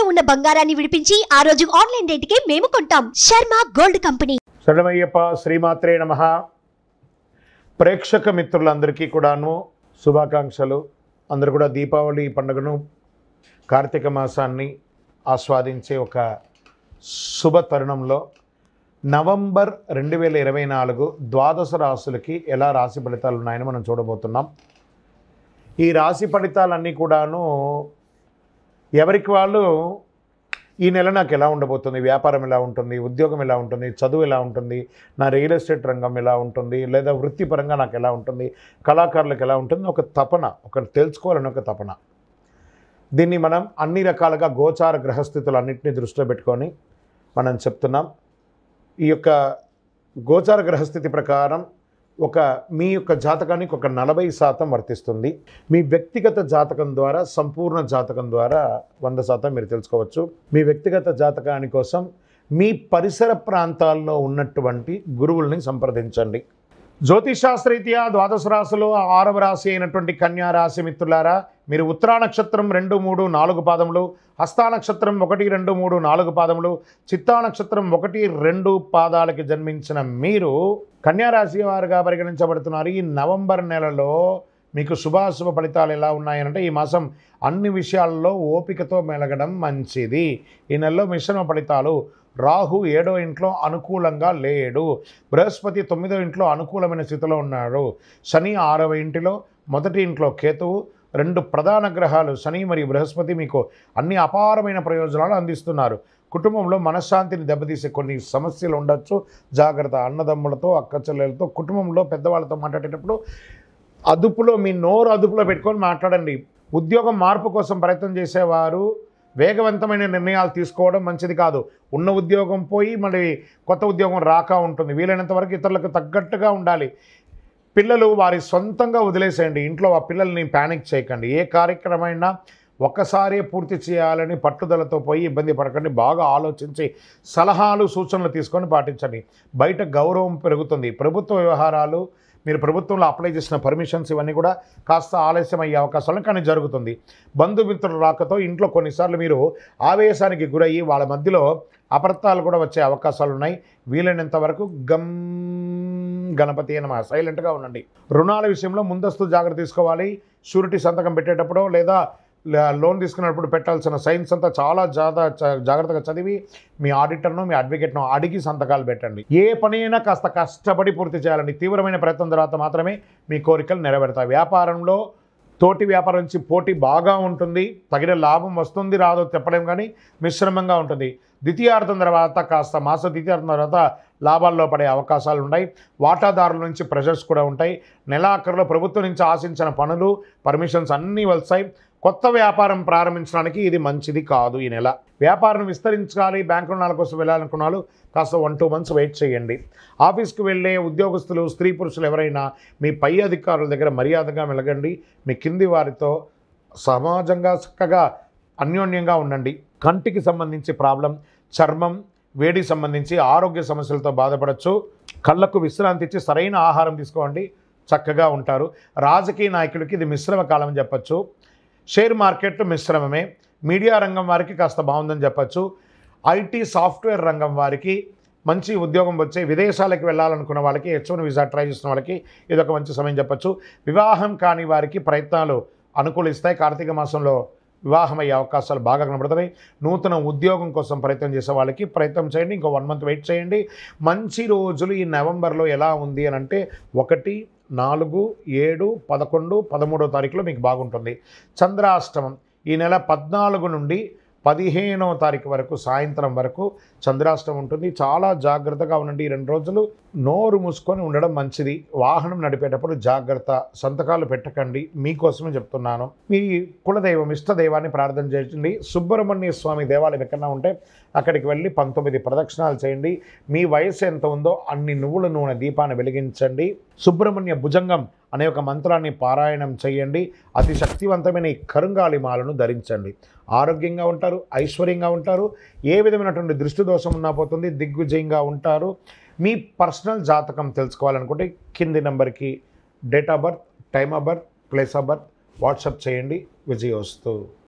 ఇంట్లో ఉన్న బంగారాన్ని విడిపించి ఆ రోజు ఆన్లైన్ రేటుకే మేము కొంటాం శర్మ గోల్డ్ కంపెనీ శరణమయ్యప్ప శ్రీమాత్రే నమ ప్రేక్షక మిత్రులందరికీ కూడాను శుభాకాంక్షలు అందరు కూడా దీపావళి పండుగను కార్తీక మాసాన్ని ఆస్వాదించే ఒక శుభ తరుణంలో నవంబర్ రెండు వేల ఇరవై నాలుగు ద్వాదశ రాసులకి ఎలా రాశి ఫలితాలు ఉన్నాయని మనం చూడబోతున్నాం ఈ రాశి ఫలితాలన్నీ కూడాను ఎవరికి వాళ్ళు ఈ నెల నాకు ఎలా ఉండబోతుంది వ్యాపారం ఎలా ఉంటుంది ఉద్యోగం ఎలా ఉంటుంది చదువు ఎలా ఉంటుంది నా రియల్ ఎస్టేట్ రంగం ఎలా ఉంటుంది లేదా వృత్తిపరంగా నాకు ఎలా ఉంటుంది కళాకారులకు ఎలా ఉంటుంది ఒక తపన ఒక తెలుసుకోవాలని ఒక తపన దీన్ని మనం అన్ని రకాలుగా గోచార గ్రహస్థితులు అన్నింటినీ దృష్టిలో పెట్టుకొని మనం చెప్తున్నాం ఈ యొక్క గోచార గ్రహస్థితి ప్రకారం ఒక మీ యొక్క జాతకానికి ఒక నలభై శాతం వర్తిస్తుంది మీ వ్యక్తిగత జాతకం ద్వారా సంపూర్ణ జాతకం ద్వారా వంద శాతం మీరు తెలుసుకోవచ్చు మీ వ్యక్తిగత జాతకాని కోసం మీ పరిసర ప్రాంతాల్లో ఉన్నటువంటి గురువుల్ని సంప్రదించండి జ్యోతిషాస్త్రరీత్యా ద్వాదశ రాశిలో ఆరవ రాశి అయినటువంటి కన్యా రాశి మిత్రులారా మీరు ఉత్తరా నక్షత్రం రెండు మూడు నాలుగు పాదములు హస్తా నక్షత్రం ఒకటి రెండు మూడు నాలుగు పాదములు చిత్తా నక్షత్రం ఒకటి రెండు పాదాలకి జన్మించిన మీరు కన్యారాశి వారుగా పరిగణించబడుతున్నారు ఈ నవంబర్ నెలలో మీకు శుభాశుభ ఫలితాలు ఎలా ఉన్నాయంటే ఈ మాసం అన్ని విషయాల్లో ఓపికతో మెలగడం మంచిది ఈ నెలలో మిశ్రమ ఫలితాలు రాహు ఏడో ఇంట్లో అనుకూలంగా లేడు బృహస్పతి తొమ్మిదో ఇంట్లో అనుకూలమైన స్థితిలో ఉన్నాడు శని ఆరవ ఇంటిలో మొదటి ఇంట్లో కేతువు రెండు ప్రధాన గ్రహాలు శని మరియు బృహస్పతి మీకు అన్ని అపారమైన ప్రయోజనాలు అందిస్తున్నారు కుటుంబంలో మనశ్శాంతిని దెబ్బతీసే కొన్ని సమస్యలు ఉండొచ్చు జాగ్రత్త అన్నదమ్ములతో అక్కచెల్లెలతో కుటుంబంలో పెద్దవాళ్ళతో మాట్లాడేటప్పుడు అదుపులో మీ నోరు అదుపులో పెట్టుకొని మాట్లాడండి ఉద్యోగం మార్పు కోసం ప్రయత్నం చేసేవారు వేగవంతమైన నిర్ణయాలు తీసుకోవడం మంచిది కాదు ఉన్న ఉద్యోగం పోయి మళ్ళీ కొత్త ఉద్యోగం రాక ఉంటుంది వీలైనంత వరకు ఇతరులకు తగ్గట్టుగా ఉండాలి పిల్లలు వారి సొంతంగా వదిలేసేయండి ఇంట్లో ఆ పిల్లల్ని ప్యానిక్ చేయకండి ఏ కార్యక్రమైనా ఒక్కసారే పూర్తి చేయాలని పట్టుదలతో పోయి ఇబ్బంది పడకండి బాగా ఆలోచించి సలహాలు సూచనలు తీసుకొని పాటించండి బయట గౌరవం పెరుగుతుంది ప్రభుత్వ వ్యవహారాలు మీరు ప్రభుత్వంలో అప్లై చేసిన పర్మిషన్స్ ఇవన్నీ కూడా కాస్త ఆలస్యం అయ్యే అవకాశాలు కానీ జరుగుతుంది బంధుమిత్రుల రాకతో ఇంట్లో కొన్నిసార్లు మీరు ఆవేశానికి గురయ్యి వాళ్ళ మధ్యలో అపర్తాలు కూడా వచ్చే అవకాశాలు ఉన్నాయి వీలైనంత వరకు గమ్ గణపతి మా సైలెంట్గా ఉండండి రుణాల విషయంలో ముందస్తు జాగ్రత్త తీసుకోవాలి షూరిటీ సంతకం పెట్టేటప్పుడు లేదా లోన్ తీసుకున్నప్పుడు పెట్టాల్సిన సైన్స్ అంతా చాలా జాగ్రత్తగా చదివి మీ ఆడిటర్ను మీ అడ్వకేట్ను అడిగి సంతకాలు పెట్టండి ఏ పని అయినా కాస్త కష్టపడి పూర్తి చేయాలండి తీవ్రమైన ప్రయత్నం తర్వాత మాత్రమే మీ కోరికలు నెరవేరుతాయి వ్యాపారంలో తోటి వ్యాపారం నుంచి పోటీ బాగా ఉంటుంది తగిన లాభం వస్తుంది రాదో చెప్పలేం కానీ మిశ్రమంగా ఉంటుంది ద్వితీయార్థం తర్వాత కాస్త మాస ద్వితీయార్థం తర్వాత లాభాల్లో పడే అవకాశాలు ఉన్నాయి వాటాదారుల నుంచి ప్రెషర్స్ కూడా ఉంటాయి నెలాఖరులో ప్రభుత్వం నుంచి ఆశించిన పనులు పర్మిషన్స్ అన్నీ వస్తాయి కొత్త వ్యాపారం ప్రారంభించడానికి ఇది మంచిది కాదు ఈ నెల వ్యాపారం విస్తరించాలి బ్యాంక్ రుణాల కోసం వెళ్ళాలనుకున్నాను కాస్త వన్ టూ మంత్స్ వెయిట్ చేయండి ఆఫీస్కి వెళ్ళే ఉద్యోగస్తులు స్త్రీ పురుషులు ఎవరైనా మీ పై అధికారుల దగ్గర మర్యాదగా మెలగండి మీ కింది వారితో సమాజంగా చక్కగా అన్యోన్యంగా ఉండండి కంటికి సంబంధించి ప్రాబ్లం చర్మం వేడికి సంబంధించి ఆరోగ్య సమస్యలతో బాధపడచ్చు కళ్ళకు విశ్రాంతి ఇచ్చి సరైన ఆహారం తీసుకోండి చక్కగా ఉంటారు రాజకీయ నాయకులకి ఇది మిశ్రమ కాలం చెప్పచ్చు షేర్ మార్కెట్ మిశ్రమమే మీడియా రంగం వారికి కాస్త బాగుందని చెప్పచ్చు ఐటీ సాఫ్ట్వేర్ రంగం వారికి మంచి ఉద్యోగం వచ్చే విదేశాలకు వెళ్ళాలనుకున్న వాళ్ళకి హెచ్ఓన్ విజా వీసా ట్రై చేస్తున్న వాళ్ళకి ఇదొక మంచి సమయం చెప్పచ్చు వివాహం కాని వారికి ప్రయత్నాలు అనుకూలిస్తాయి కార్తీక మాసంలో వివాహమయ్యే అవకాశాలు బాగా కనబడుతున్నాయి నూతన ఉద్యోగం కోసం ప్రయత్నం చేసే వాళ్ళకి ప్రయత్నం చేయండి ఇంకో వన్ మంత్ వెయిట్ చేయండి మంచి రోజులు ఈ నవంబర్లో ఎలా ఉంది అని అంటే ఒకటి నాలుగు ఏడు పదకొండు పదమూడో తారీఖులో మీకు బాగుంటుంది చంద్రాష్టమం ఈ నెల పద్నాలుగు నుండి పదిహేనవ తారీఖు వరకు సాయంత్రం వరకు చంద్రాష్టం ఉంటుంది చాలా జాగ్రత్తగా ఉండండి రెండు రోజులు నోరు మూసుకొని ఉండడం మంచిది వాహనం నడిపేటప్పుడు జాగ్రత్త సంతకాలు పెట్టకండి మీకోసమే చెప్తున్నాను మీ కులదైవం ఇష్ట దైవాన్ని ప్రార్థన చేయండి సుబ్రహ్మణ్య స్వామి దేవాలయం ఎక్కడన్నా ఉంటే అక్కడికి వెళ్ళి పంతొమ్మిది ప్రదక్షిణాలు చేయండి మీ వయసు ఎంత ఉందో అన్ని నువ్వుల నూనె దీపాన్ని వెలిగించండి సుబ్రహ్మణ్య భుజంగం అనే ఒక మంత్రాన్ని పారాయణం చేయండి అతి శక్తివంతమైన ఈ కరుంగాలి మాలను ధరించండి ఆరోగ్యంగా ఉంటారు ఐశ్వర్యంగా ఉంటారు ఏ విధమైనటువంటి దృష్టి దోషం ఉన్నా పోతుంది దిగ్విజయంగా ఉంటారు మీ పర్సనల్ జాతకం తెలుసుకోవాలనుకుంటే కింది నెంబర్కి date of birth time of birth place of birth WhatsApp చేయండి విజయోస్తు